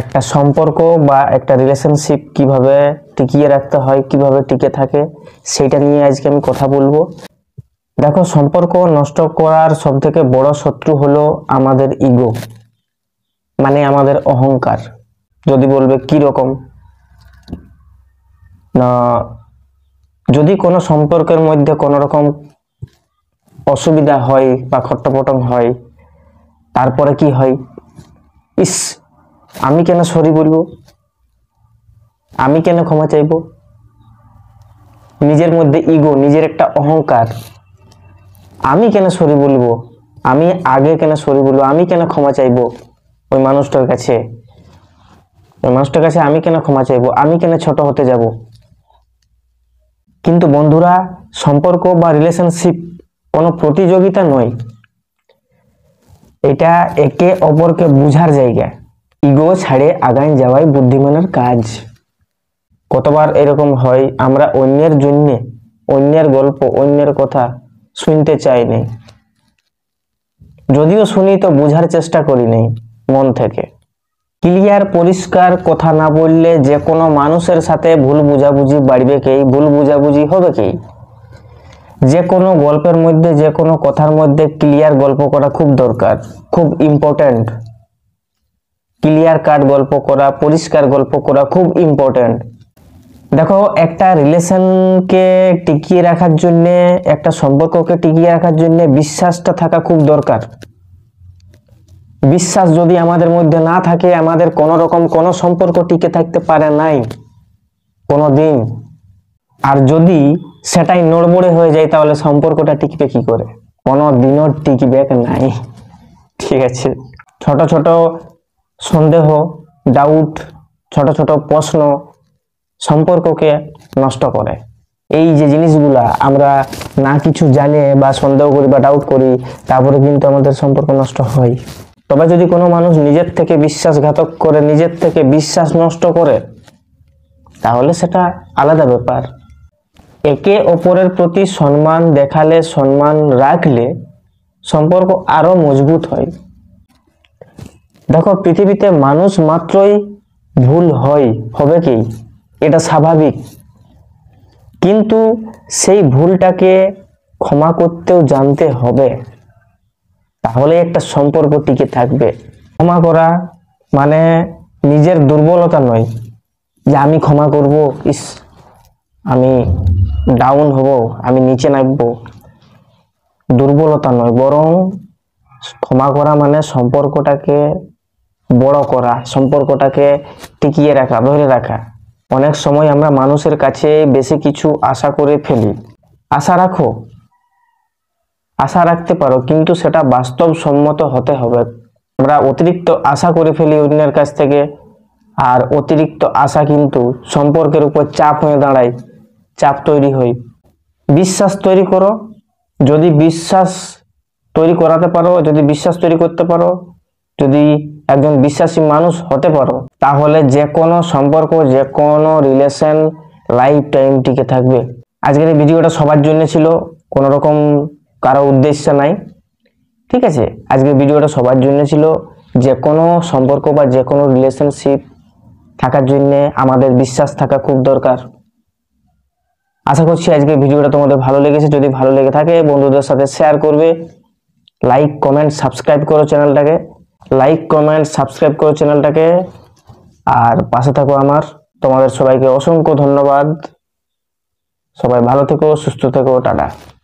একটা সম্পর্ক বা একটা রিলেশনশিপ কিভাবে টিকিয়ে রাখতে হয় কিভাবে টিকে থাকে সেটা নিয়ে আজকে আমি কথা বলবো দেখো সম্পর্ক নষ্ট করার সবথেকে বড় শত্রু হলো আমাদের ইগো মানে আমাদের অহংকার যদি বলবে কি রকম না যদি কোনো সম্পর্কের মধ্যে কোনো রকম অসুবিধা হয় বা খট্টপটং হয় তারপরে কি হয় ইস আমি কেন সরি বলবো আমি কেন ক্ষমা চাইব নিজের মধ্যে ইগো নিজের একটা অহংকার আমি কেন সরি বলবো আমি আগে কেন সরি বলবো আমি কেন ক্ষমা চাইব ওই মানুষটার কাছে ওই মানুষটার কাছে আমি কেন ক্ষমা চাইব আমি কেন ছোট হতে যাব কিন্তু বন্ধুরা সম্পর্ক বা রিলেশনশিপ কোনো প্রতিযোগিতা নয় এটা একে অপরকে বুঝার জায়গা ইগো ছাড়ে আগায় যাওয়াই বুদ্ধিমানের কাজ কতবার এরকম হয় আমরা অন্যের জন্যে অন্যের গল্প অন্যের কথা শুনতে চাই নাই যদিও শুনি তো বুঝার চেষ্টা করি নাই মন থেকে ক্লিয়ার পরিষ্কার কথা না বললে যে কোনো মানুষের সাথে ভুল বুঝাবুঝি বাড়বে কি ভুল বুঝাবুঝি হবে কি যে কোনো গল্পের মধ্যে যে কোনো কথার মধ্যে ক্লিয়ার গল্প করা খুব দরকার খুব ইম্পর্ট্যান্ট ক্লিয়ার কাট গল্প করা পরিষ্কার গল্প করা খুব ইম্পর্টেন্ট দেখো একটা রিলেশনকে টিকিয়ে রাখার জন্যে একটা সম্পর্ককে টিকিয়ে রাখার জন্যে বিশ্বাসটা থাকা খুব দরকার বিশ্বাস যদি আমাদের মধ্যে না থাকে আমাদের কোনো রকম কোনো সম্পর্ক টিকে থাকতে পারে নাই কোনো দিন আর যদি সেটাই নড়বড়ে হয়ে যায় তাহলে সম্পর্কটা টিকবে কি করে কোনো দিনও টিকবে নাই ঠিক আছে ছোট ছোট সন্দেহ ডাউট ছোট ছোট প্রশ্ন সম্পর্ককে নষ্ট করে এই যে জিনিসগুলা আমরা না কিছু জানে বা সন্দেহ করি বা ডাউট করি তারপরে কিন্তু আমাদের সম্পর্ক নষ্ট হয় তবে যদি কোনো মানুষ নিজের থেকে বিশ্বাসঘাতক করে নিজের থেকে বিশ্বাস নষ্ট করে তাহলে সেটা আলাদা ব্যাপার একে অপরের প্রতি সম্মান দেখালে সম্মান রাখলে সম্পর্ক আরও মজবুত হয় দেখো পৃথিবীতে মানুষ মাত্রই ভুল হয় হবে কি এটা স্বাভাবিক কিন্তু সেই ভুলটাকে ক্ষমা করতেও জানতে হবে তাহলে একটা সম্পর্ক টিকে থাকবে ক্ষমা করা মানে নিজের দুর্বলতা নয় যে আমি ক্ষমা করব ইস আমি ডাউন হব আমি নিচে নামবো দুর্বলতা নয় বরং ক্ষমা করা মানে সম্পর্কটাকে বড় করা সম্পর্কটাকে টিকিয়ে রাখা ধরে রাখা অনেক সময় আমরা মানুষের কাছে বেশি কিছু আশা করে ফেলি আশা রাখো আশা রাখতে পারো কিন্তু সেটা বাস্তবসম্মত হতে হবে আমরা অতিরিক্ত আশা করে ফেলি অন্যের কাছ থেকে আর অতিরিক্ত আশা কিন্তু সম্পর্কের উপর চাপ হয়ে দাঁড়ায় চাপ তৈরি হয় বিশ্বাস তৈরি করো যদি বিশ্বাস তৈরি করাতে পারো যদি বিশ্বাস তৈরি করতে পারো যদি একজন বিশ্বাসী মানুষ হতে পারো তাহলে যে কোনো সম্পর্ক যে কোনো রিলেশন লাইফ টাইম টিকে থাকবে আজকের এই ভিডিওটা সবার জন্য ছিল কোনো রকম কারো উদ্দেশ্য নাই ঠিক আছে আজকের ভিডিওটা সবার জন্য ছিল যে কোনো সম্পর্ক বা যে কোনো রিলেশনশিপ থাকার জন্যে আমাদের বিশ্বাস থাকা খুব দরকার আশা করছি আজকে ভিডিওটা তোমাদের ভালো লেগেছে যদি ভালো লেগে থাকে বন্ধুদের সাথে শেয়ার করবে লাইক কমেন্ট সাবস্ক্রাইব করো চ্যানেলটাকে লাইক কমেন্ট সাবস্ক্রাইব করো চ্যানেলটাকে আর পাশে থাকো আমার তোমাদের সবাইকে অসংখ্য ধন্যবাদ সবাই ভালো থেকো সুস্থ থেকো টাটা